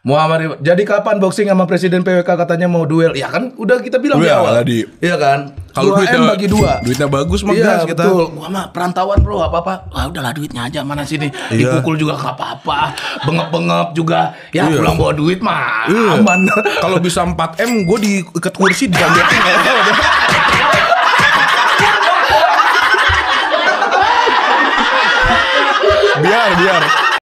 Muhammad Jadi kapan boxing sama presiden PWK katanya mau duel? Ya kan udah kita bilang duel, di awal. Tadi. Iya kan? Kalau duitnya bagi dua. Duitnya bagus mah iya, kita. Betul. Gua mah perantauan bro, apa-apa. Ah udahlah duitnya aja mana sini. Iya. Dipukul juga gak apa-apa. Bengep-bengep juga. Ya iya. pulang bawa duit mah iya. aman. Kalau bisa 4 M gue diikat kursi digangetin. biar biar